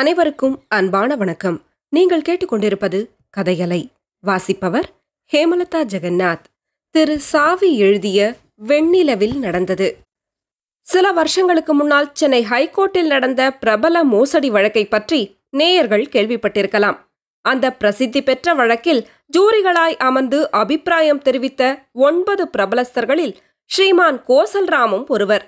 அனைவருக்கும் அன்பான வணக்கம் நீங்கள் கேட்டுக்கொண்டிருப்பது கதைகளை வாசிப்பவர் ஹேமலதா ஜெகநாத் திரு சாவி எழுதிய வெண்ணிலவில் நடந்தது சில வருஷங்களுக்கு முன்னால் சென்னை ஹைகோர்ட்டில் நடந்த பிரபல மோசடி வழக்கை பற்றி நேயர்கள் கேள்விப்பட்டிருக்கலாம் அந்த பிரசித்தி பெற்ற வழக்கில் ஜூரிகளாய் அமர்ந்து அபிப்பிராயம் தெரிவித்த ஒன்பது பிரபலஸ்தர்களில் ஸ்ரீமான் கோசல்ராமும் ஒருவர்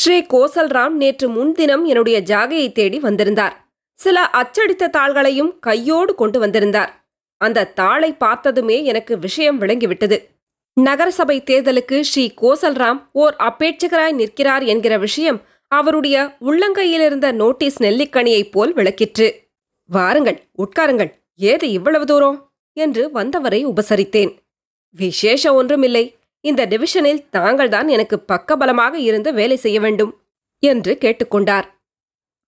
ஸ்ரீ கோசல்ராம் நேற்று முன்தினம் என்னுடைய ஜாகையை தேடி வந்திருந்தார் சில அச்சடித்த தாள்களையும் கையோடு கொண்டு வந்திருந்தார் அந்த தாளை பார்த்ததுமே எனக்கு விஷயம் விளங்கிவிட்டது நகரசபை தேர்தலுக்கு ஸ்ரீ கோசல்ராம் ஓர் அப்பேட்சகராய் நிற்கிறார் என்கிற விஷயம் அவருடைய உள்ளங்கையிலிருந்த நோட்டீஸ் நெல்லிக்கணியைப் போல் விளக்கிற்று வாருங்கள் உட்காருங்கள் ஏது இவ்வளவு தூரம் என்று வந்தவரை உபசரித்தேன் விசேஷம் ஒன்றுமில்லை இந்த டிவிஷனில் தாங்கள்தான் எனக்கு பக்கபலமாக இருந்து வேலை செய்ய வேண்டும் என்று கேட்டுக்கொண்டார்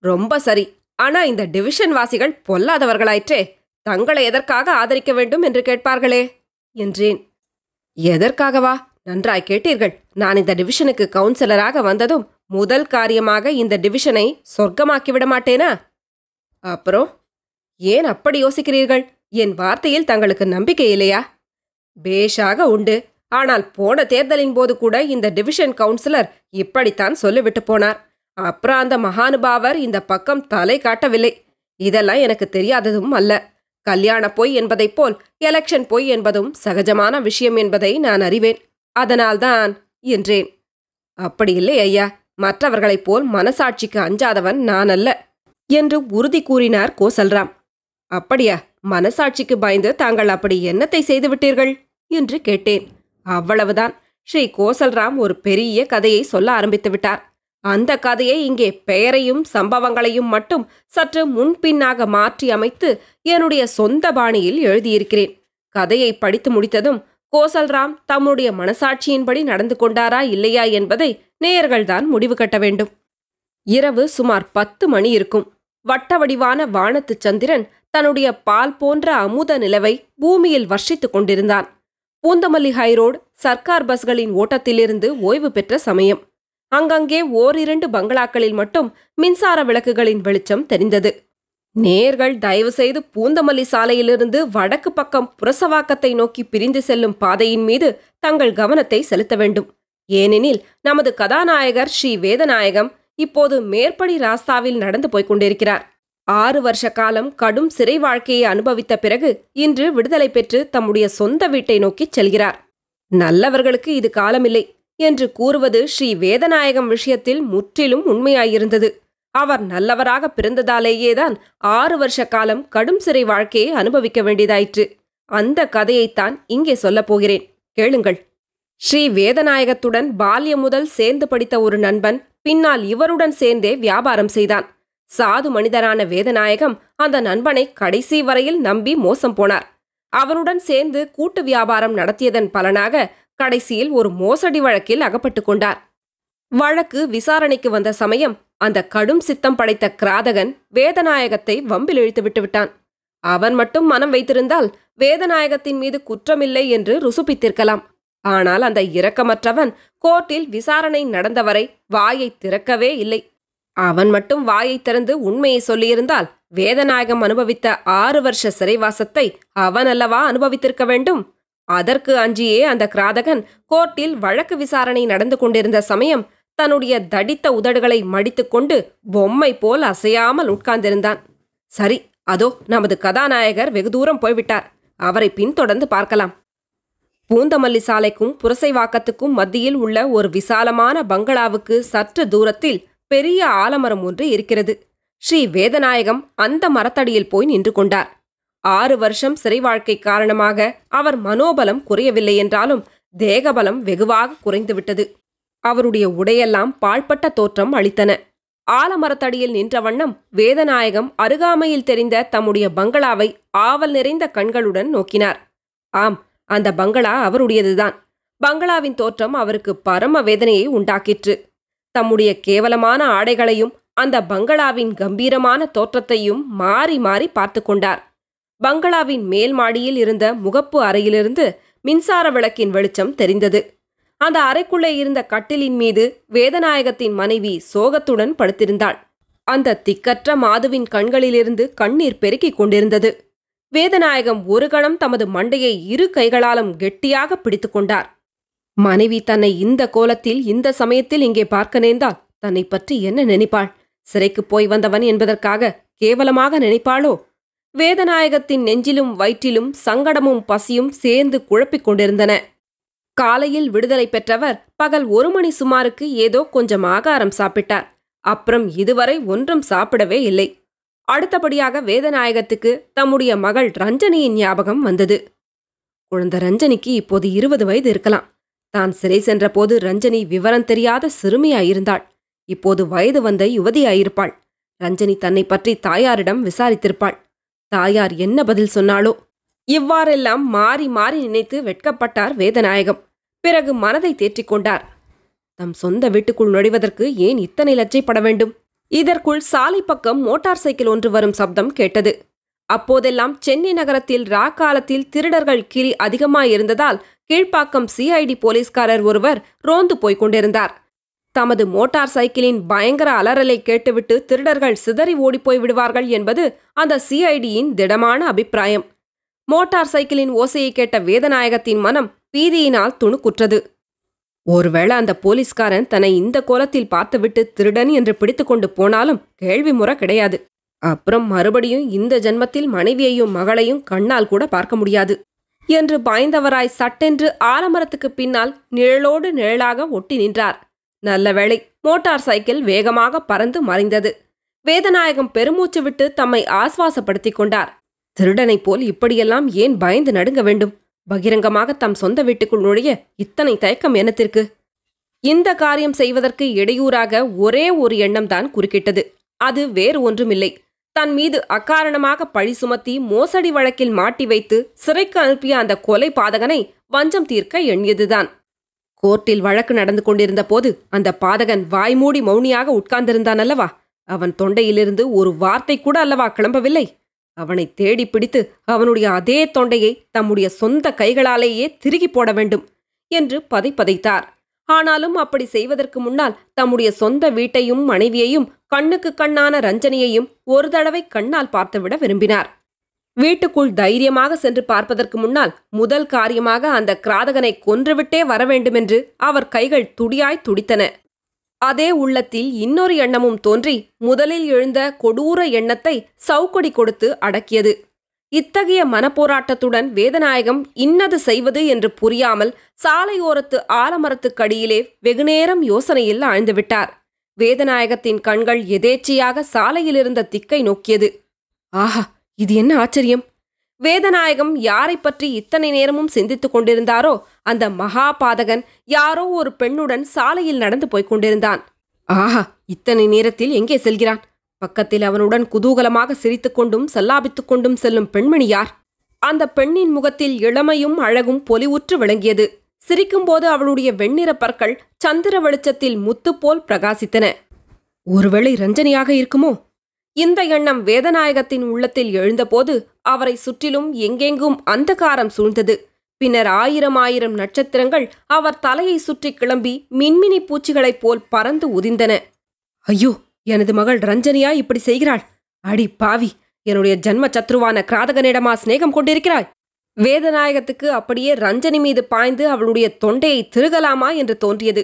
ரொம்ப சரி ஆனா இந்த டிவிஷன் வாசிகள் பொல்லாதவர்களாயிற்றே தங்களை எதற்காக ஆதரிக்க வேண்டும் என்று கேட்பார்களே என்றேன் எதற்காகவா நன்றாய் கேட்டீர்கள் நான் இந்த டிவிஷனுக்கு கவுன்சிலராக வந்ததும் முதல் காரியமாக இந்த டிவிஷனை சொர்க்கமாக்கிவிட மாட்டேனா அப்புறம் ஏன் அப்படி யோசிக்கிறீர்கள் என் வார்த்தையில் தங்களுக்கு நம்பிக்கை இல்லையா பேஷாக உண்டு ஆனால் போன தேர்தலின் போது கூட இந்த டிவிஷன் கவுன்சிலர் இப்படித்தான் சொல்லிவிட்டு போனார் அப்புறம் அந்த மகானுபாவர் இந்த பக்கம் தலை காட்டவில்லை இதெல்லாம் எனக்கு தெரியாததும் அல்ல கல்யாண பொய் என்பதைப் போல் எலெக்ஷன் பொய் என்பதும் சகஜமான விஷயம் என்பதை நான் அறிவேன் அதனால்தான் என்றேன் அப்படி இல்லை ஐயா மற்றவர்களைப் போல் மனசாட்சிக்கு அஞ்சாதவன் நான் அல்ல என்று உறுதி கூறினார் கோசல்ராம் அப்படியா மனசாட்சிக்கு பயந்து தாங்கள் அப்படி என்னத்தை செய்துவிட்டீர்கள் என்று கேட்டேன் அவ்வளவுதான் ஸ்ரீ கோசல்ராம் ஒரு பெரிய கதையை சொல்ல ஆரம்பித்து விட்டார் அந்த கதையை இங்கே பெயரையும் சம்பவங்களையும் மட்டும் சற்று முன்பின்னாக மாற்றி அமைத்து என்னுடைய சொந்த பாணியில் எழுதியிருக்கிறேன் கதையை படித்து முடித்ததும் கோசல்ராம் தம்முடைய மனசாட்சியின்படி நடந்து கொண்டாரா இல்லையா என்பதை நேயர்கள்தான் முடிவு கட்ட வேண்டும் இரவு சுமார் பத்து மணி இருக்கும் வட்ட வடிவான வானத்து சந்திரன் தன்னுடைய பால் போன்ற அமுத நிலவை பூமியில் வர்ஷித்துக் கொண்டிருந்தான் பூந்தமல்லி ஹைரோடு சர்க்கார் பஸ்களின் ஓட்டத்திலிருந்து ஓய்வு பெற்ற சமயம் அங்கங்கே ஓரிரண்டு பங்களாக்களில் மட்டும் மின்சார விளக்குகளின் வெளிச்சம் தெரிந்தது நேர்கள் தயவு செய்து பூந்தமல்லி சாலையிலிருந்து வடக்கு பக்கம் புரசவாக்கத்தை நோக்கி பிரிந்து செல்லும் பாதையின் மீது தங்கள் கவனத்தை செலுத்த வேண்டும் ஏனெனில் நமது கதாநாயகர் ஸ்ரீ வேதநாயகம் இப்போது மேற்படி ராஸ்தாவில் நடந்து போய்க் கொண்டிருக்கிறார் ஆறு வருஷ காலம் கடும் சிறை வாழ்க்கையை அனுபவித்த பிறகு இன்று விடுதலை பெற்று தம்முடைய சொந்த வீட்டை நோக்கிச் செல்கிறார் நல்லவர்களுக்கு இது காலமில்லை என்று கூறுவது ஸ்ரீ வேதநாயகம் விஷயத்தில் முற்றிலும் உண்மையாயிருந்தது அவர் நல்லவராக பிறந்ததாலேயேதான் ஆறு வருஷ காலம் கடும் சிறை வாழ்க்கையை அனுபவிக்க வேண்டியதாயிற்று அந்த கதையைத்தான் இங்கே சொல்லப் போகிறேன் கேளுங்கள் ஸ்ரீ வேதநாயகத்துடன் பால்யம் முதல் சேர்ந்து படித்த ஒரு நண்பன் பின்னால் இவருடன் சேர்ந்தே வியாபாரம் செய்தான் சாது மனிதரான வேதநாயகம் அந்த நண்பனை கடைசி வரையில் நம்பி மோசம் போனார் அவனுடன் சேர்ந்து கூட்டு வியாபாரம் நடத்தியதன் பலனாக கடைசியில் ஒரு மோசடி வழக்கில் அகப்பட்டுக் கொண்டார் வழக்கு விசாரணைக்கு வந்த சமயம் அந்த கடும் சித்தம் படைத்த கிராதகன் வேதநாயகத்தை வம்பில் இழுத்து விட்டுவிட்டான் அவன் மட்டும் மனம் வைத்திருந்தால் வேதநாயகத்தின் மீது குற்றமில்லை என்று ருசுப்பித்திருக்கலாம் ஆனால் அந்த இரக்கமற்றவன் கோர்ட்டில் விசாரணை நடந்தவரை வாயை திறக்கவே இல்லை அவன் மட்டும் வாயை திறந்து உண்மையை சொல்லியிருந்தால் வேதநாயகம் அனுபவித்த ஆறு வருஷ சிறைவாசத்தை அவன் அல்லவா அனுபவித்திருக்க வேண்டும் அதற்கு அஞ்சியே அந்த கிராதகன் கோர்ட்டில் வழக்கு விசாரணை நடந்து கொண்டிருந்த சமயம் தன்னுடைய தடித்த உதடுகளை மடித்துக்கொண்டு பொம்மை போல் அசையாமல் உட்கார்ந்திருந்தான் சரி அதோ நமது கதாநாயகர் வெகு தூரம் போய்விட்டார் அவரை பின்தொடர்ந்து பார்க்கலாம் பூந்தமல்லி சாலைக்கும் புரசைவாக்கத்துக்கும் மத்தியில் உள்ள ஒரு விசாலமான பங்களாவுக்கு சற்று தூரத்தில் பெரிய ஆலமரம் ஒன்று இருக்கிறது ஸ்ரீ வேதநாயகம் அந்த மரத்தடியில் போய் நின்று கொண்டார் ஆறு வருஷம் சிறை வாழ்க்கை காரணமாக அவர் மனோபலம் குறையவில்லை என்றாலும் தேகபலம் வெகுவாக குறைந்துவிட்டது அவருடைய உடையெல்லாம் பாழ்பட்ட தோற்றம் அளித்தன ஆலமரத்தடியில் நின்ற வண்ணம் வேதநாயகம் அருகாமையில் தெரிந்த தம்முடைய பங்களாவை ஆவல் நிறைந்த கண்களுடன் நோக்கினார் ஆம் அந்த பங்களா அவருடையதுதான் பங்களாவின் தோற்றம் அவருக்கு பரம வேதனையை உண்டாக்கிற்று தம்முடைய கேவலமான ஆடைகளையும் அந்த பங்களாவின் கம்பீரமான தோற்றத்தையும் மாறி மாறி பார்த்து கொண்டார் பங்களாவின் மேல் மாடியில் இருந்த முகப்பு அறையிலிருந்து மின்சார விளக்கின் வெளிச்சம் தெரிந்தது அந்த அறைக்குள்ளே இருந்த கட்டிலின் மீது வேதநாயகத்தின் மனைவி சோகத்துடன் படுத்திருந்தாள் அந்த திக்கற்ற மாதுவின் கண்களிலிருந்து கண்ணீர் பெருக்கிக் கொண்டிருந்தது வேதநாயகம் ஒரு கணம் தமது மண்டையை இரு கைகளாலும் கெட்டியாக பிடித்துக்கொண்டார் கொண்டார் மனைவி தன்னை இந்த கோலத்தில் இந்த சமயத்தில் இங்கே பார்க்க நேர்ந்தால் தன்னை பற்றி என்ன நினைப்பாள் சிறைக்கு போய் வந்தவன் என்பதற்காக கேவலமாக நினைப்பாளோ வேதநாயகத்தின் நெஞ்சிலும் வயிற்றிலும் சங்கடமும் பசியும் சேர்ந்து குழப்பிக் கொண்டிருந்தன காலையில் விடுதலை பெற்றவர் பகல் ஒரு மணி சுமாருக்கு ஏதோ கொஞ்சம் ஆகாரம் சாப்பிட்டார் அப்புறம் இதுவரை ஒன்றும் சாப்பிடவே இல்லை அடுத்தபடியாக வேதநாயகத்துக்கு தம்முடைய மகள் ரஞ்சனியின் ஞாபகம் வந்தது குழந்த ரஞ்சனிக்கு இப்போது இருபது வயது இருக்கலாம் தான் சிறை சென்றபோது ரஞ்சனி விவரம் தெரியாத சிறுமியாயிருந்தாள் இப்போது வயது வந்த யுவதியாயிருப்பாள் ரஞ்சனி தன்னை பற்றி தாயாரிடம் விசாரித்திருப்பாள் தாயார் என்ன பதில் சொன்னாளோ இவ்வாறெல்லாம் மாறி மாறி நினைத்து வெட்கப்பட்டார் வேதநாயகம் பிறகு மனதை கொண்டார் தம் சொந்த வீட்டுக்குள் நுழைவதற்கு ஏன் இத்தனை லட்சைப்பட வேண்டும் இதற்குள் சாலை பக்கம் மோட்டார் சைக்கிள் ஒன்று வரும் சப்தம் கேட்டது அப்போதெல்லாம் சென்னை நகரத்தில் ரா காலத்தில் திருடர்கள் கிளி அதிகமாயிருந்ததால் கீழ்ப்பாக்கம் சிஐடி போலீஸ்காரர் ஒருவர் ரோந்து போய்க் கொண்டிருந்தார் தமது மோட்டார் சைக்கிளின் பயங்கர அலறலை கேட்டுவிட்டு திருடர்கள் சிதறி ஓடிப்போய் விடுவார்கள் என்பது அந்த சிஐடியின் திடமான அபிப்பிராயம் மோட்டார் சைக்கிளின் ஓசையை கேட்ட வேதநாயகத்தின் மனம் பீதியினால் துணுக்குற்றது ஒருவேளை அந்த போலீஸ்காரன் தன்னை இந்த கோலத்தில் பார்த்துவிட்டு திருடன் என்று பிடித்துக்கொண்டு போனாலும் கேள்வி முறை கிடையாது அப்புறம் மறுபடியும் இந்த ஜென்மத்தில் மனைவியையும் மகளையும் கண்ணால் கூட பார்க்க முடியாது என்று பாய்ந்தவராய் சட்டென்று ஆலமரத்துக்கு பின்னால் நிழலோடு நிழலாக ஒட்டி நின்றார் நல்ல வேளை மோட்டார் சைக்கிள் வேகமாக பறந்து மறைந்தது வேதநாயகம் பெருமூச்சு விட்டு தம்மை ஆஸ்வாசப்படுத்திக் கொண்டார் திருடனைப் போல் இப்படியெல்லாம் ஏன் பயந்து நடுங்க வேண்டும் பகிரங்கமாக தம் சொந்த வீட்டுக்குள் நுழைய இத்தனை தயக்கம் என்னத்திற்கு இந்த காரியம் செய்வதற்கு இடையூறாக ஒரே ஒரு எண்ணம் தான் குறுக்கிட்டது அது வேறு ஒன்றுமில்லை தன் மீது அக்காரணமாக பழி சுமத்தி மோசடி வழக்கில் மாட்டி வைத்து சிறைக்கு அனுப்பிய அந்த கொலை பாதகனை வஞ்சம் தீர்க்க எண்ணியதுதான் கோர்ட்டில் வழக்கு நடந்து கொண்டிருந்த போது அந்த பாதகன் வாய்மூடி மௌனியாக உட்கார்ந்திருந்தான் அல்லவா அவன் தொண்டையிலிருந்து ஒரு வார்த்தை கூட அல்லவா கிளம்பவில்லை அவனை தேடி பிடித்து அவனுடைய அதே தொண்டையை தம்முடைய சொந்த கைகளாலேயே திருகி போட வேண்டும் என்று பதைப்பதைத்தார் ஆனாலும் அப்படி செய்வதற்கு முன்னால் தம்முடைய சொந்த வீட்டையும் மனைவியையும் கண்ணுக்கு கண்ணான ரஞ்சனியையும் ஒரு தடவை கண்ணால் பார்த்துவிட விரும்பினார் வீட்டுக்குள் தைரியமாக சென்று பார்ப்பதற்கு முன்னால் முதல் காரியமாக அந்த கிராதகனை கொன்றுவிட்டே வர வேண்டுமென்று அவர் கைகள் துடியாய் துடித்தன அதே உள்ளத்தில் இன்னொரு எண்ணமும் தோன்றி முதலில் எழுந்த கொடூர எண்ணத்தை சவுக்கொடி கொடுத்து அடக்கியது இத்தகைய மனப்போராட்டத்துடன் வேதநாயகம் இன்னது செய்வது என்று புரியாமல் சாலையோரத்து ஆலமரத்துக்கடியிலே வெகுநேரம் யோசனையில் ஆழ்ந்துவிட்டார் வேதநாயகத்தின் கண்கள் எதேச்சியாக சாலையிலிருந்த திக்கை நோக்கியது ஆஹா இது என்ன ஆச்சரியம் வேதநாயகம் யாரை பற்றி இத்தனை நேரமும் சிந்தித்துக் கொண்டிருந்தாரோ அந்த மகா பாதகன் யாரோ ஒரு பெண்ணுடன் சாலையில் நடந்து போய்க் கொண்டிருந்தான் ஆஹா இத்தனை நேரத்தில் எங்கே செல்கிறான் பக்கத்தில் அவனுடன் குதூகலமாக சிரித்துக்கொண்டும் சல்லாபித்துக் கொண்டும் செல்லும் பெண்மணி யார் அந்த பெண்ணின் முகத்தில் இளமையும் அழகும் பொலிவுற்று விளங்கியது சிரிக்கும்போது அவளுடைய வெண்ணிற பற்கள் சந்திர வெளிச்சத்தில் முத்துப்போல் பிரகாசித்தன ஒருவேளை ரஞ்சனியாக இருக்குமோ இந்த எண்ணம் வேதநாயகத்தின் உள்ளத்தில் எழுந்தபோது அவரை சுற்றிலும் எங்கெங்கும் அந்தகாரம் சூழ்ந்தது பின்னர் ஆயிரம் ஆயிரம் நட்சத்திரங்கள் அவர் தலையை சுற்றி கிளம்பி மின்மினி பூச்சிகளைப் போல் பறந்து உதிந்தன ஐயோ எனது மகள் ரஞ்சனியா இப்படி செய்கிறாள் அடி பாவி என்னுடைய ஜன்ம சத்ருவான கிராதகனிடமா சிநேகம் கொண்டிருக்கிறாய் வேதநாயகத்துக்கு அப்படியே ரஞ்சனி மீது பாய்ந்து அவளுடைய தொண்டையை திருகலாமா என்று தோன்றியது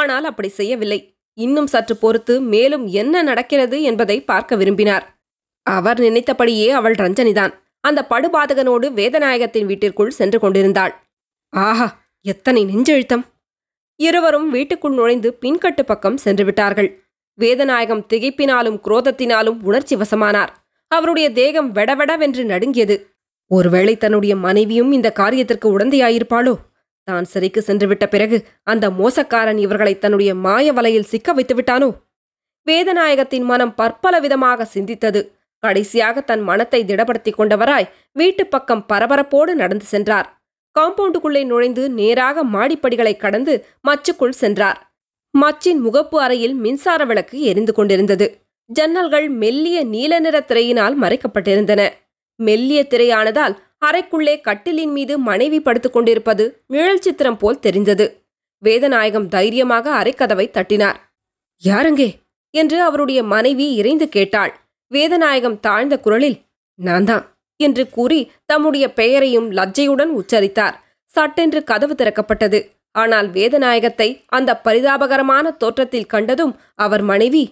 ஆனால் அப்படி செய்யவில்லை இன்னும் சற்று பொறுத்து மேலும் என்ன நடக்கிறது என்பதை பார்க்க விரும்பினார் அவர் நினைத்தபடியே அவள் ரஞ்சனிதான் அந்த படுபாதகனோடு வேதநாயகத்தின் வீட்டிற்குள் சென்று கொண்டிருந்தாள் ஆஹா எத்தனை நெஞ்செழுத்தம் இருவரும் வீட்டுக்குள் நுழைந்து பின்கட்டு பக்கம் சென்று விட்டார்கள் வேதநாயகம் திகைப்பினாலும் குரோதத்தினாலும் உணர்ச்சி வசமானார் அவருடைய தேகம் வெடவெடவென்று நடுங்கியது ஒருவேளை தன்னுடைய மனைவியும் இந்த காரியத்திற்கு உடந்தையாயிருப்பாளோ தான் சிறைக்கு சென்றுவிட்ட பிறகு அந்த மோசக்காரன் இவர்களை தன்னுடைய மாய வலையில் சிக்க வைத்து விட்டானோ வேதநாயகத்தின் மனம் பற்பல விதமாக சிந்தித்தது கடைசியாக தன் மனத்தை திடப்படுத்தி கொண்டவராய் வீட்டு பக்கம் பரபரப்போடு நடந்து சென்றார் காம்பவுண்டுக்குள்ளே நுழைந்து நேராக மாடிப்படிகளை கடந்து மச்சுக்குள் சென்றார் மச்சின் முகப்பு அறையில் மின்சார விளக்கு எரிந்து கொண்டிருந்தது ஜன்னல்கள் மெல்லிய நீல நிற திரையினால் மறைக்கப்பட்டிருந்தன மெல்லிய திரையானதால் அறைக்குள்ளே கட்டிலின் மீது மனைவி படுத்துக் கொண்டிருப்பது நிழல் சித்திரம் போல் தெரிந்தது வேதநாயகம் தைரியமாக அரைக்கதவை தட்டினார் யாருங்கே என்று அவருடைய மனைவி இறைந்து கேட்டாள் வேதநாயகம் தாழ்ந்த குரலில் நான்தான் என்று கூறி தம்முடைய பெயரையும் லஜ்ஜையுடன் உச்சரித்தார் சட்டென்று கதவு திறக்கப்பட்டது ஆனால் வேதநாயகத்தை அந்த பரிதாபகரமான தோற்றத்தில் கண்டதும் அவர் மனைவி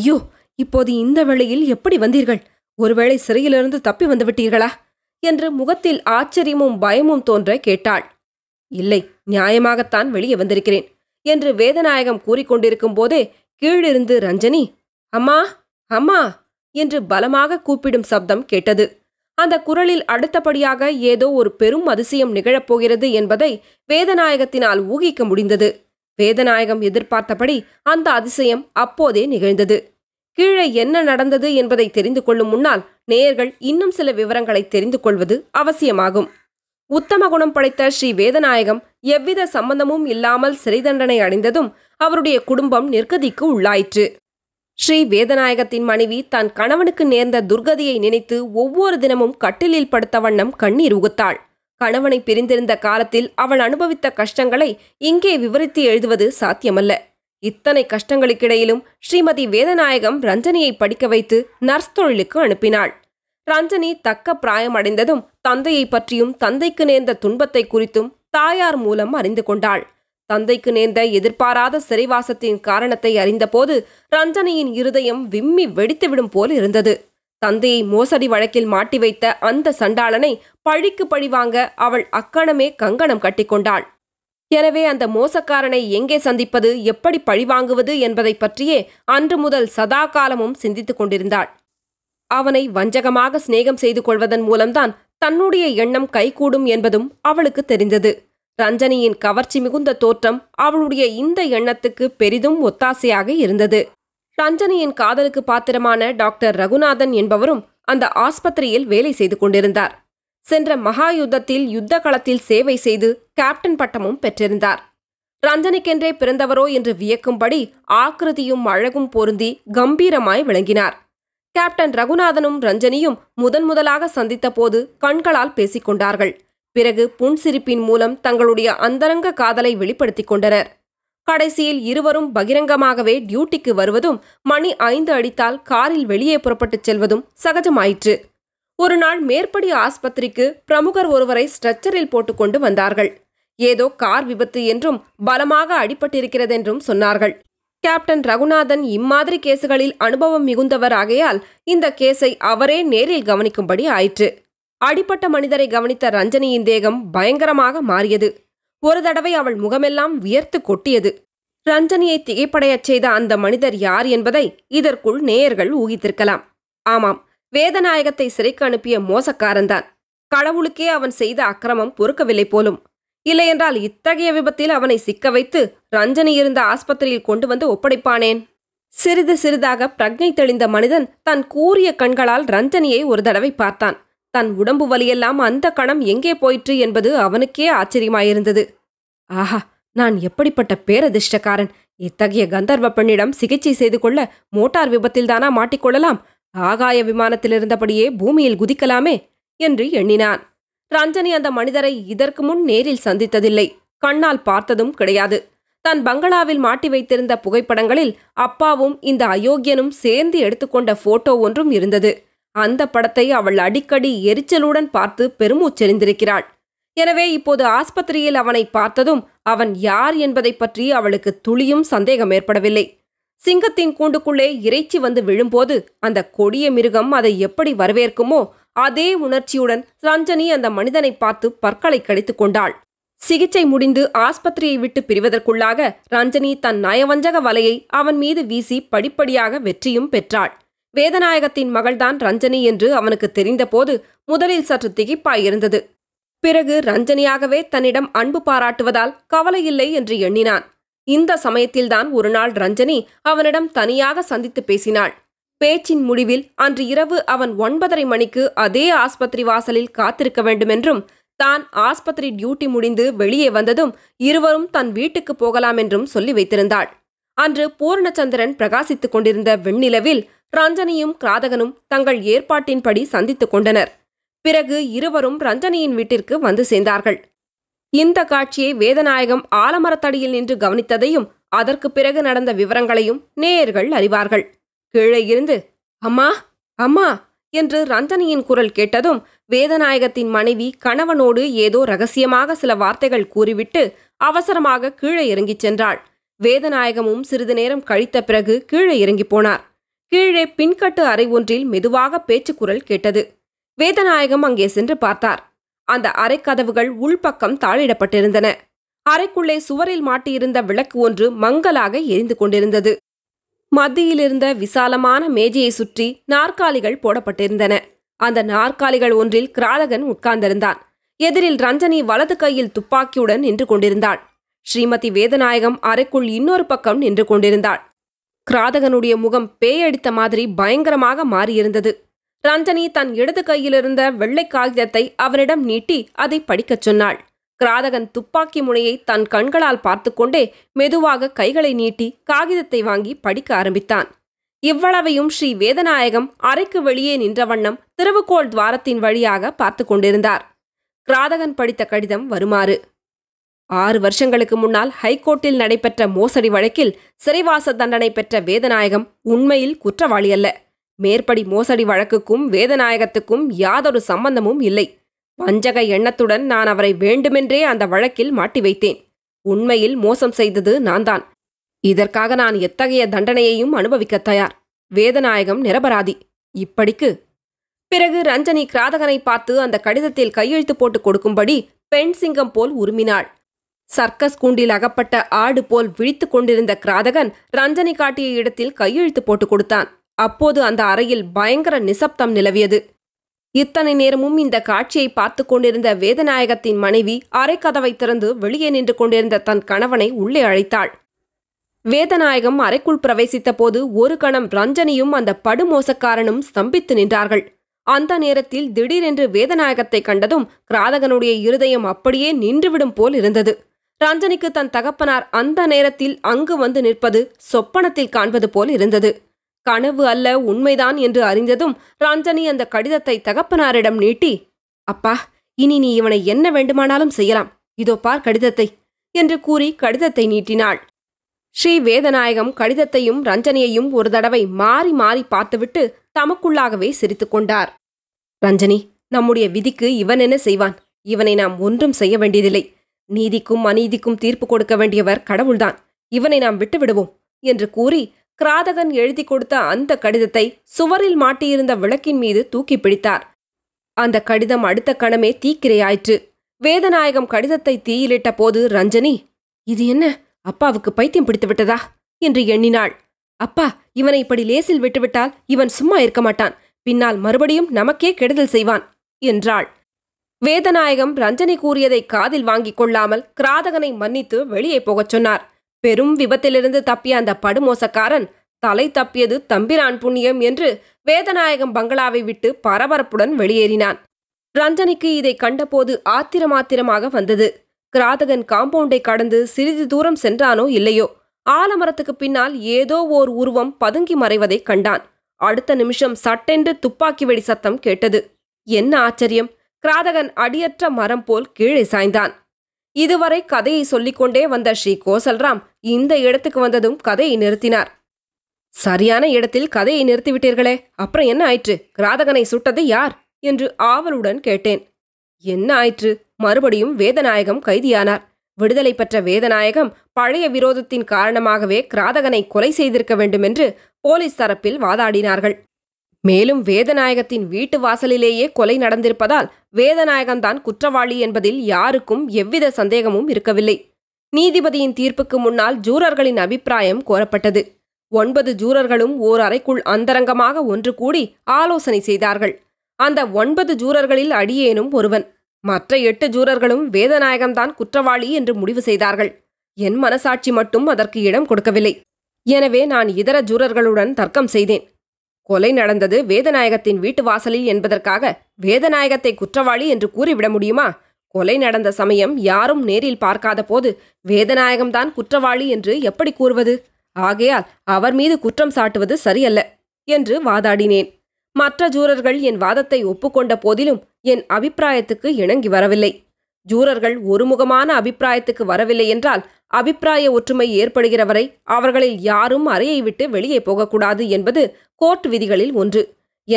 ஐயோ இப்போது இந்த வேளையில் எப்படி வந்தீர்கள் ஒருவேளை சிறையிலிருந்து தப்பி வந்துவிட்டீர்களா என்று முகத்தில் ஆச்சரியமும் பயமும் தோன்ற கேட்டாள் இல்லை நியாயமாகத்தான் வெளியே வந்திருக்கிறேன் என்று வேதநாயகம் கூறிக்கொண்டிருக்கும் போதே கீழிருந்து ரஞ்சனி அம்மா அம்மா என்று பலமாக கூப்பிடும் சப்தம் கேட்டது அந்த குரலில் அடுத்தபடியாக ஏதோ ஒரு பெரும் அதிசயம் நிகழப்போகிறது என்பதை வேதநாயகத்தினால் ஊகிக்க முடிந்தது வேதநாயகம் எதிர்பார்த்தபடி அந்த அதிசயம் அப்போதே நிகழ்ந்தது கீழே என்ன நடந்தது என்பதை தெரிந்து கொள்ளும் முன்னால் நேயர்கள் இன்னும் சில விவரங்களை தெரிந்து கொள்வது அவசியமாகும் உத்தம குணம் படைத்த ஸ்ரீ வேதநாயகம் எவ்வித சம்பந்தமும் இல்லாமல் சிறை தண்டனை அடைந்ததும் அவருடைய குடும்பம் நிர்கதிக்கு உள்ளாயிற்று ஸ்ரீ வேதநாயகத்தின் மனைவி தன் கணவனுக்கு நேர்ந்த துர்கதியை நினைத்து ஒவ்வொரு தினமும் கட்டிலில் படுத்த வண்ணம் கண்ணீர் உகுத்தாள் கணவனை பிரிந்திருந்த காலத்தில் அவள் அனுபவித்த கஷ்டங்களை இங்கே விவரித்து எழுதுவது சாத்தியமல்ல இத்தனை கஷ்டங்களுக்கிடையிலும் ஸ்ரீமதி வேதநாயகம் ரஞ்சனியை படிக்க வைத்து நர்ஸ் தொழிலுக்கு அனுப்பினாள் ரஞ்சனி தக்க பிராயம் அடைந்ததும் தந்தையை பற்றியும் தந்தைக்கு நேர்ந்த துன்பத்தை குறித்தும் தாயார் மூலம் அறிந்து கொண்டாள் தந்தைக்கு நேர்ந்த எதிர்பாராத சிறைவாசத்தின் காரணத்தை அறிந்தபோது ரஞ்சனியின் இருதயம் விம்மி வெடித்துவிடும் போல் இருந்தது தந்தையை மோசடி வழக்கில் மாட்டி வைத்த அந்த சண்டாளனை பழிக்கு பழிவாங்க அவள் அக்கணமே கங்கணம் கட்டிக்கொண்டாள் எனவே அந்த மோசக்காரனை எங்கே சந்திப்பது எப்படி பழிவாங்குவது என்பதை பற்றியே அன்று முதல் சதா காலமும் சிந்தித்துக் கொண்டிருந்தாள் அவனை வஞ்சகமாக சிநேகம் செய்து கொள்வதன் மூலம்தான் தன்னுடைய எண்ணம் கைகூடும் என்பதும் அவளுக்கு தெரிந்தது ரஞ்சனியின் கவர்ச்சி மிகுந்த தோற்றம் அவளுடைய இந்த எண்ணத்துக்கு பெரிதும் ஒத்தாசையாக இருந்தது ரஞ்சனியின் காதலுக்கு பாத்திரமான டாக்டர் ரகுநாதன் என்பவரும் அந்த ஆஸ்பத்திரியில் வேலை செய்து கொண்டிருந்தார் சென்ற மகா யுத்தத்தில் யுத்த களத்தில் சேவை செய்து கேப்டன் பட்டமும் பெற்றிருந்தார் ரஞ்சனிக்கென்றே பிறந்தவரோ என்று வியக்கும்படி ஆக்கிருதியும் அழகும் பொருந்தி கம்பீரமாய் விளங்கினார் கேப்டன் ரகுநாதனும் ரஞ்சனியும் முதன் முதலாக சந்தித்த போது கண்களால் பேசிக்கொண்டார்கள் பிறகு புன்சிரிப்பின் மூலம் தங்களுடைய அந்தரங்க காதலை வெளிப்படுத்திக் கொண்டனர் கடைசியில் இருவரும் பகிரங்கமாகவே டியூட்டிக்கு வருவதும் மணி ஐந்து அடித்தால் காரில் வெளியே புறப்பட்டுச் செல்வதும் சகஜமாயிற்று ஒரு நாள் மேற்படி ஆஸ்பத்திரிக்கு பிரமுகர் ஒருவரை ஸ்ட்ரெச்சரில் போட்டுக்கொண்டு வந்தார்கள் ஏதோ கார் விபத்து என்றும் பலமாக அடிபட்டிருக்கிறதென்றும் சொன்னார்கள் கேப்டன் ரகுநாதன் இம்மாதிரி கேசுகளில் அனுபவம் மிகுந்தவர் ஆகையால் இந்த கேஸை அவரே நேரில் கவனிக்கும்படி ஆயிற்று அடிப்பட்ட மனிதரை கவனித்த ரஞ்சனியின் தேகம் பயங்கரமாக மாறியது ஒரு தடவை அவள் முகமெல்லாம் வியர்த்து கொட்டியது ரஞ்சனியை திகைப்படையச் செய்த அந்த மனிதர் யார் என்பதை இதற்குள் நேயர்கள் ஊகித்திருக்கலாம் ஆமாம் வேதநாயகத்தை சிறைக்கு அனுப்பிய மோசக்காரன்தான் கடவுளுக்கே அவன் செய்த அக்கிரமம் பொறுக்கவில்லை போலும் இல்லையென்றால் இத்தகைய விபத்தில் அவனை சிக்க வைத்து ரஞ்சனி இருந்த ஆஸ்பத்திரியில் கொண்டு வந்து ஒப்படைப்பானேன் சிறிது சிறிதாக பிரக்ஞை தெளிந்த மனிதன் தன் கூறிய கண்களால் ரஞ்சனியை ஒரு தடவை பார்த்தான் தன் உடம்பு வலியெல்லாம் அந்த கணம் எங்கே போயிற்று என்பது அவனுக்கே ஆச்சரியமாயிருந்தது ஆஹா நான் எப்படிப்பட்ட பேரதிர்ஷ்டக்காரன் இத்தகைய கந்தர்வ பெண்ணிடம் சிகிச்சை செய்து கொள்ள மோட்டார் விபத்தில்தானா மாட்டிக்கொள்ளலாம் ஆகாய விமானத்தில் இருந்தபடியே பூமியில் குதிக்கலாமே என்று எண்ணினான் ரஞ்சனி அந்த மனிதரை இதற்கு முன் நேரில் சந்தித்ததில்லை கண்ணால் பார்த்ததும் கிடையாது தன் பங்களாவில் மாட்டி வைத்திருந்த புகைப்படங்களில் அப்பாவும் இந்த அயோக்கியனும் சேர்ந்து எடுத்துக்கொண்ட போட்டோ ஒன்றும் இருந்தது அந்த படத்தை அவள் அடிக்கடி எரிச்சலுடன் பார்த்து பெருமூச்செறிந்திருக்கிறாள் எனவே இப்போது ஆஸ்பத்திரியில் அவனை பார்த்ததும் அவன் யார் என்பதை பற்றி அவளுக்கு துளியும் சந்தேகம் ஏற்படவில்லை சிங்கத்தின் கூண்டுக்குள்ளே இறைச்சி வந்து விழும்போது அந்த கொடிய மிருகம் அதை எப்படி வரவேற்குமோ அதே உணர்ச்சியுடன் ரஞ்சனி அந்த மனிதனை பார்த்து பற்களை கடித்து கொண்டாள் சிகிச்சை முடிந்து ஆஸ்பத்திரியை விட்டு பிரிவதற்குள்ளாக ரஞ்சனி தன் நயவஞ்சக வலையை அவன் மீது வீசி படிப்படியாக வெற்றியும் பெற்றாள் வேதநாயகத்தின் மகள்தான் ரஞ்சனி என்று அவனுக்கு தெரிந்தபோது முதலில் சற்று திகிப்பாயிருந்தது பிறகு ரஞ்சனியாகவே தன்னிடம் அன்பு பாராட்டுவதால் கவலையில்லை என்று எண்ணினான் இந்த சமயத்தில்தான் ஒருநாள் ரஞ்சனி அவனிடம் தனியாக சந்தித்து பேசினாள் பேச்சின் முடிவில் அன்று இரவு அவன் ஒன்பதரை மணிக்கு அதே ஆஸ்பத்திரி வாசலில் காத்திருக்க வேண்டுமென்றும் தான் ஆஸ்பத்திரி டியூட்டி முடிந்து வெளியே வந்ததும் இருவரும் தன் வீட்டுக்கு போகலாம் என்றும் சொல்லி வைத்திருந்தாள் அன்று பூர்ணச்சந்திரன் பிரகாசித்துக் கொண்டிருந்த வெண்ணிலவில் ரஞ்சனியும் கிராதகனும் தங்கள் ஏற்பாட்டின்படி சந்தித்துக் கொண்டனர் பிறகு இருவரும் ரஞ்சனியின் வீட்டிற்கு வந்து சேர்ந்தார்கள் இந்த காட்சியை வேதநாயகம் ஆலமரத்தடியில் நின்று கவனித்ததையும் அதற்கு பிறகு நடந்த விவரங்களையும் நேயர்கள் அறிவார்கள் கீழே இருந்து அம்மா அம்மா என்று ரஞ்சனியின் குரல் கேட்டதும் வேதநாயகத்தின் மனைவி கணவனோடு ஏதோ ரகசியமாக சில வார்த்தைகள் கூறிவிட்டு அவசரமாக கீழே இறங்கிச் சென்றாள் வேதநாயகமும் சிறிது நேரம் கழித்த பிறகு கீழே இறங்கி போனார் கீழே பின்கட்டு அறை ஒன்றில் மெதுவாக பேச்சு குரல் கேட்டது வேதநாயகம் அங்கே சென்று பார்த்தார் அந்த அறைக்கதவுகள் உள்பக்கம் தாளிடப்பட்டிருந்தன அறைக்குள்ளே சுவரில் மாட்டியிருந்த விளக்கு ஒன்று மங்கலாக எரிந்து கொண்டிருந்தது மத்தியிலிருந்த விசாலமான மேஜையை சுற்றி நாற்காலிகள் போடப்பட்டிருந்தன அந்த நாற்காலிகள் ஒன்றில் கிராதகன் உட்கார்ந்திருந்தான் எதிரில் ரஞ்சனி வலது கையில் துப்பாக்கியுடன் நின்று கொண்டிருந்தாள் ஸ்ரீமதி வேதநாயகம் அறைக்குள் இன்னொரு பக்கம் நின்று கொண்டிருந்தாள் கிராதகனுடைய முகம் பேயடித்த மாதிரி பயங்கரமாக மாறியிருந்தது ரஞ்சனி தன் இடது கையிலிருந்த வெள்ளை காகிதத்தை அவனிடம் நீட்டி அதை படிக்கச் சொன்னாள் கிராதகன் துப்பாக்கி முனையை தன் கண்களால் பார்த்து கொண்டே மெதுவாக கைகளை நீட்டி காகிதத்தை வாங்கி படிக்க ஆரம்பித்தான் இவ்வளவையும் ஸ்ரீ வேதநாயகம் அறைக்கு வெளியே நின்ற வண்ணம் திருவுக்கோள் துவாரத்தின் வழியாக பார்த்து கொண்டிருந்தார் கிராதகன் படித்த கடிதம் வருமாறு ஆறு வருஷங்களுக்கு முன்னால் ஹைகோர்ட்டில் நடைபெற்ற மோசடி வழக்கில் சிறைவாச தண்டனை பெற்ற வேதநாயகம் உண்மையில் குற்றவாளி அல்ல மேற்படி மோசடி வழக்குக்கும் வேதநாயகத்துக்கும் யாதொரு சம்பந்தமும் இல்லை வஞ்சக எண்ணத்துடன் நான் அவரை வேண்டுமென்றே அந்த வழக்கில் மாட்டி வைத்தேன் உண்மையில் மோசம் செய்தது நான்தான் இதற்காக நான் எத்தகைய தண்டனையையும் அனுபவிக்க தயார் வேதநாயகம் நிரபராதி இப்படிக்கு பிறகு ரஞ்சனி கிராதகனை பார்த்து அந்த கடிதத்தில் கையெழுத்து போட்டு கொடுக்கும்படி பெண் சிங்கம் போல் உருமினாள் சர்க்கஸ் கூண்டில் அகப்பட்ட ஆடு போல் விழித்துக் கொண்டிருந்த கிராதகன் ரஞ்சனி காட்டிய இடத்தில் கையெழுத்து போட்டு கொடுத்தான் அப்போது அந்த அறையில் பயங்கர நிசப்தம் நிலவியது இத்தனை நேரமும் இந்த காட்சியை பார்த்து கொண்டிருந்த வேதநாயகத்தின் மனைவி அரைக்கதவை திறந்து வெளியே நின்று கொண்டிருந்த தன் கணவனை உள்ளே அழைத்தாள் வேதநாயகம் அறைக்குள் பிரவேசித்த போது ஒரு கணம் ரஞ்சனியும் அந்த படுமோசக்காரனும் ஸ்தம்பித்து நின்றார்கள் அந்த நேரத்தில் திடீரென்று வேதநாயகத்தை கண்டதும் கிராதகனுடைய இருதயம் அப்படியே நின்றுவிடும் போல் இருந்தது ரஞ்சனிக்கு தன் தகப்பனார் அந்த நேரத்தில் அங்கு வந்து நிற்பது சொப்பனத்தில் காண்பது போல் இருந்தது கனவு அல்ல உண்மைதான் என்று அறிந்ததும் ராஞ்சனி அந்த கடிதத்தை தகப்பனாரிடம் நீட்டி அப்பா இனி நீ இவனை என்ன வேண்டுமானாலும் செய்யலாம் இதோ பார் கடிதத்தை என்று கூறி கடிதத்தை நீட்டினாள் ஸ்ரீ வேதநாயகம் கடிதத்தையும் ரஞ்சனியையும் ஒரு தடவை மாறி மாறி பார்த்துவிட்டு தமக்குள்ளாகவே சிரித்து கொண்டார் ரஞ்சனி நம்முடைய விதிக்கு இவன் என்ன செய்வான் இவனை நாம் ஒன்றும் செய்ய வேண்டியதில்லை நீதிக்கும் அநீதிக்கும் தீர்ப்பு கொடுக்க வேண்டியவர் கடவுள்தான் இவனை நாம் விட்டுவிடுவோம் என்று கூறி கிராதகன் எழுதி கொடுத்த அந்த கடிதத்தை சுவரில் மாட்டியிருந்த விளக்கின் மீது தூக்கி பிடித்தார் அந்த கடிதம் அடுத்த கணமே தீக்கிரையாயிற்று வேதநாயகம் கடிதத்தை தீயிலிட்ட போது ரஞ்சனி இது என்ன அப்பாவுக்கு பைத்தியம் பிடித்து விட்டதா என்று எண்ணினாள் அப்பா இவனை இப்படி லேசில் விட்டுவிட்டால் இவன் சும்மா இருக்க மாட்டான் பின்னால் மறுபடியும் நமக்கே கெடுதல் செய்வான் என்றாள் வேதநாயகம் ரஞ்சனி கூறியதை காதில் வாங்கிக் கொள்ளாமல் கிராதகனை மன்னித்து வெளியே போகச் சொன்னார் பெரும் விபத்திலிருந்து தப்பிய அந்த படுமோசக்காரன் தலை தப்பியது தம்பிரான் புண்ணியம் என்று வேதநாயகம் பங்களாவை விட்டு பரபரப்புடன் வெளியேறினான் ரஞ்சனிக்கு இதை கண்டபோது ஆத்திரமாத்திரமாக வந்தது கிராதகன் காம்பவுண்டை கடந்து சிறிது தூரம் சென்றானோ இல்லையோ ஆலமரத்துக்கு பின்னால் ஏதோ ஓர் உருவம் பதுங்கி மறைவதை கண்டான் அடுத்த நிமிஷம் சட்டென்று துப்பாக்கி வெடி சத்தம் கேட்டது என்ன ஆச்சரியம் கிராதகன் அடியற்ற மரம் போல் கீழே சாய்ந்தான் இதுவரை கதையை சொல்லிக்கொண்டே வந்த ஸ்ரீ கோசல்ராம் இந்த இடத்துக்கு வந்ததும் கதையை நிறுத்தினார் சரியான இடத்தில் கதையை நிறுத்திவிட்டீர்களே அப்புறம் என்ன ஆயிற்று கிராதகனை சுட்டது யார் என்று ஆவலுடன் கேட்டேன் என்ன ஆயிற்று மறுபடியும் வேதநாயகம் கைதியானார் விடுதலை பெற்ற வேதநாயகம் பழைய விரோதத்தின் காரணமாகவே கிராதகனை கொலை செய்திருக்க வேண்டுமென்று போலீஸ் தரப்பில் வாதாடினார்கள் மேலும் வேதநாயகத்தின் வீட்டு வாசலிலேயே கொலை நடந்திருப்பதால் வேதநாயகம்தான் குற்றவாளி என்பதில் யாருக்கும் எவ்வித சந்தேகமும் இருக்கவில்லை நீதிபதியின் தீர்ப்புக்கு முன்னால் ஜூரர்களின் அபிப்பிராயம் கோரப்பட்டது ஒன்பது ஜூரர்களும் ஓர் அறைக்குள் அந்தரங்கமாக ஒன்று கூடி ஆலோசனை செய்தார்கள் அந்த ஒன்பது ஜூரர்களில் அடியேனும் ஒருவன் மற்ற எட்டு ஜூரர்களும் வேதநாயகம்தான் குற்றவாளி என்று முடிவு செய்தார்கள் என் மனசாட்சி மட்டும் அதற்கு இடம் கொடுக்கவில்லை எனவே நான் இதர ஜூரர்களுடன் தர்க்கம் செய்தேன் கொலை நடந்தது வேதநாயகத்தின் வீட்டு வாசலில் என்பதற்காக வேதநாயகத்தை குற்றவாளி என்று கூறிவிட முடியுமா கொலை நடந்த சமயம் யாரும் நேரில் பார்க்காத போது வேதநாயகம்தான் குற்றவாளி என்று எப்படி கூறுவது ஆகையால் அவர் மீது குற்றம் சாட்டுவது சரியல்ல என்று வாதாடினேன் மற்ற ஜூரர்கள் என் வாதத்தை ஒப்புக்கொண்ட போதிலும் என் அபிப்பிராயத்துக்கு இணங்கி வரவில்லை ஜூரர்கள் ஒருமுகமான அபிப்பிராயத்துக்கு வரவில்லை என்றால் அபிப்பிராய ஒற்றுமை ஏற்படுகிற வரை அவர்களில் யாரும் அறையை விட்டு வெளியே போகக்கூடாது என்பது கோர்ட் விதிகளில் ஒன்று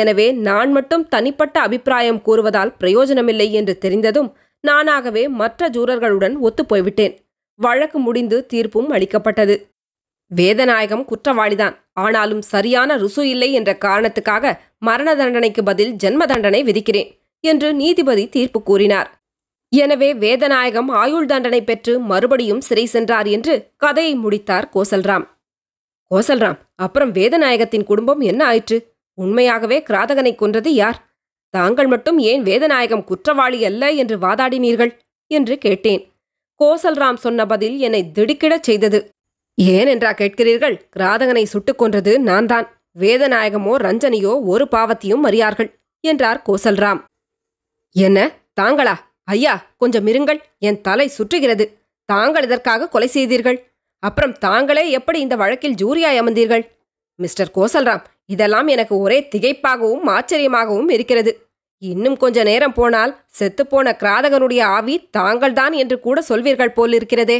எனவே நான் மட்டும் தனிப்பட்ட அபிப்பிராயம் கூறுவதால் பிரயோஜனமில்லை என்று தெரிந்ததும் நானாகவே மற்ற ஜூரர்களுடன் ஒத்துப்போய்விட்டேன் வழக்கு முடிந்து தீர்ப்பும் அளிக்கப்பட்டது வேதநாயகம் குற்றவாளிதான் ஆனாலும் சரியான ருசு இல்லை என்ற காரணத்துக்காக மரண தண்டனைக்கு பதில் ஜென்ம தண்டனை விதிக்கிறேன் என்று நீதிபதி தீர்ப்பு கூறினார் எனவே வேதநாயகம் ஆயுள் தண்டனை பெற்று மறுபடியும் சிறை சென்றார் என்று கதையை முடித்தார் கோசல்ராம் கோசல்ராம் அப்புறம் வேதநாயகத்தின் குடும்பம் என்ன ஆயிற்று உண்மையாகவே கிராதகனை கொன்றது யார் தாங்கள் மட்டும் ஏன் வேதநாயகம் குற்றவாளி அல்ல என்று வாதாடினீர்கள் என்று கேட்டேன் கோசல்ராம் சொன்ன பதில் என்னை திடுக்கிடச் செய்தது ஏன் என்றா கேட்கிறீர்கள் கிராதகனை சுட்டுக் கொன்றது நான் தான் வேதநாயகமோ ரஞ்சனையோ ஒரு பாவத்தையும் அறியார்கள் என்றார் கோசல்ராம் என்ன தாங்களா ஐயா கொஞ்சம் இருங்கள் என் தலை சுற்றுகிறது தாங்கள் இதற்காக கொலை செய்தீர்கள் அப்புறம் தாங்களே எப்படி இந்த வழக்கில் ஜூரியாய் அமர்ந்தீர்கள் மிஸ்டர் கோசல்ராம் இதெல்லாம் எனக்கு ஒரே திகைப்பாகவும் ஆச்சரியமாகவும் இருக்கிறது இன்னும் கொஞ்ச நேரம் போனால் செத்துப்போன கிராதகனுடைய ஆவி தாங்கள்தான் என்று கூட சொல்வீர்கள் போல் இருக்கிறதே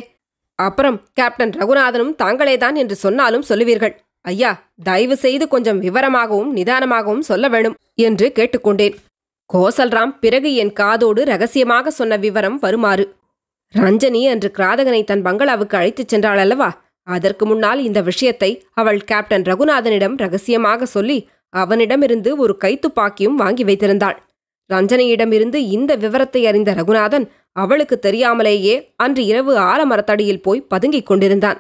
அப்புறம் கேப்டன் ரகுநாதனும் தாங்களேதான் என்று சொன்னாலும் சொல்லுவீர்கள் ஐயா தயவு செய்து கொஞ்சம் விவரமாகவும் நிதானமாகவும் சொல்ல வேணும் என்று கேட்டுக்கொண்டேன் கோசல்ராம் பிறகு என் காதோடு ரகசியமாக சொன்ன விவரம் வருமாறு ரஞ்சனி அன்று கிராதகனை தன் பங்களாவுக்கு அழைத்துச் சென்றாள் அல்லவா அதற்கு முன்னால் இந்த விஷயத்தை அவள் கேப்டன் ரகுநாதனிடம் ரகசியமாக சொல்லி அவனிடமிருந்து ஒரு கைத்துப்பாக்கியும் வாங்கி வைத்திருந்தாள் ரஞ்சனியிடமிருந்து இந்த விவரத்தை அறிந்த ரகுநாதன் அவளுக்கு தெரியாமலேயே அன்று இரவு ஆலமரத்தடியில் போய் பதுங்கிக் கொண்டிருந்தான்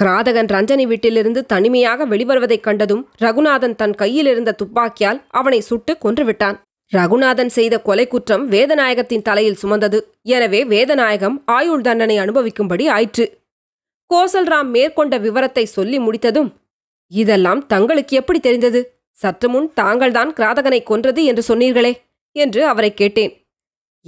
கிராதகன் ரஞ்சனி வீட்டிலிருந்து தனிமையாக வெளிவருவதைக் கண்டதும் ரகுநாதன் தன் கையில் இருந்த துப்பாக்கியால் அவனை சுட்டு கொன்றுவிட்டான் ரகுநாதன் செய்த கொலை குற்றம் வேதநாயகத்தின் தலையில் சுமந்தது எனவே வேதநாயகம் ஆயுள் தண்டனை அனுபவிக்கும்படி ஆயிற்று கோசல்ராம் மேற்கொண்ட விவரத்தை சொல்லி முடித்ததும் இதெல்லாம் தங்களுக்கு எப்படி தெரிந்தது சற்று முன் தாங்கள்தான் கிராதகனை கொன்றது என்று சொன்னீர்களே என்று அவரை கேட்டேன்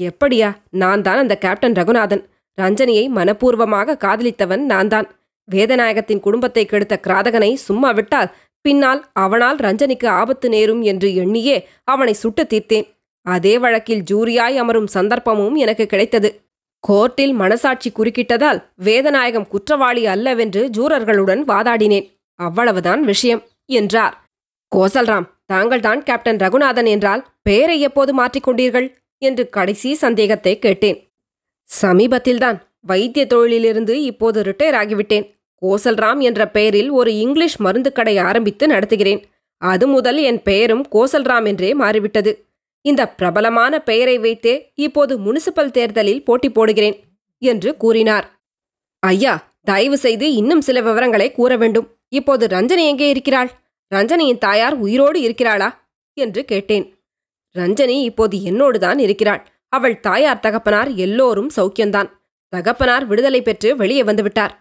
எப்படியா நான் தான் அந்த கேப்டன் ரகுநாதன் ரஞ்சனியை மனப்பூர்வமாக காதலித்தவன் நான் தான் வேதநாயகத்தின் குடும்பத்தை கெடுத்த கிராதகனை சும்மா விட்டால் பின்னால் அவனால் ரஞ்சனிக்கு ஆபத்து நேரும் என்று எண்ணியே அவனை சுட்டு தீர்த்தேன் அதே வழக்கில் ஜூரியாய் அமரும் சந்தர்ப்பமும் எனக்கு கிடைத்தது கோர்ட்டில் மனசாட்சி குறுக்கிட்டதால் வேதநாயகம் குற்றவாளி அல்லவென்று ஜூரர்களுடன் வாதாடினேன் அவ்வளவுதான் விஷயம் என்றார் கோசல்ராம் தாங்கள்தான் கேப்டன் ரகுநாதன் என்றால் பெயரை எப்போது மாற்றிக்கொண்டீர்கள் என்று கடைசி சந்தேகத்தை கேட்டேன் சமீபத்தில்தான் வைத்திய தொழிலிலிருந்து இப்போது ரிட்டையர் ஆகிவிட்டேன் கோசல்ராம் என்ற பெயரில் ஒரு இங்கிலீஷ் மருந்து கடை ஆரம்பித்து நடத்துகிறேன் அது முதல் என் பெயரும் கோசல்ராம் என்றே மாறிவிட்டது இந்த பிரபலமான பெயரை வைத்தே இப்போது முனிசிபல் தேர்தலில் போட்டி போடுகிறேன் என்று கூறினார் ஐயா தயவு செய்து இன்னும் சில விவரங்களை கூற வேண்டும் இப்போது ரஞ்சனி எங்கே இருக்கிறாள் ரஞ்சனியின் தாயார் உயிரோடு இருக்கிறாளா என்று கேட்டேன் ரஞ்சனி இப்போது என்னோடுதான் இருக்கிறாள் அவள் தாயார் தகப்பனார் எல்லோரும் சௌக்கியம்தான் தகப்பனார் விடுதலை பெற்று வெளியே வந்துவிட்டார்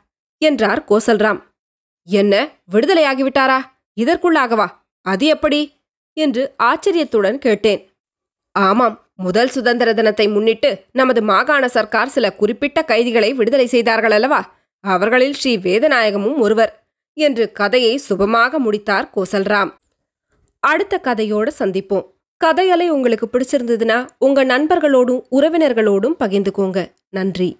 என்றார் கோசல்ராம் என்ன விடுதலையாகிவிட்டாரா இதற்குள்ளாகவா அது எப்படி என்று ஆச்சரியத்துடன் கேட்டேன் ஆமாம் முதல் சுதந்திர தினத்தை முன்னிட்டு நமது மாகாண சர்க்கார் சில குறிப்பிட்ட கைதிகளை விடுதலை செய்தார்கள் அல்லவா அவர்களில் ஸ்ரீ வேதநாயகமும் ஒருவர் என்று கதையை சுபமாக முடித்தார் கோசல்ராம் அடுத்த கதையோடு சந்திப்போம் கதையலை உங்களுக்கு பிடிச்சிருந்ததுன்னா உங்க நண்பர்களோடும் உறவினர்களோடும் பகிர்ந்துக்கோங்க நன்றி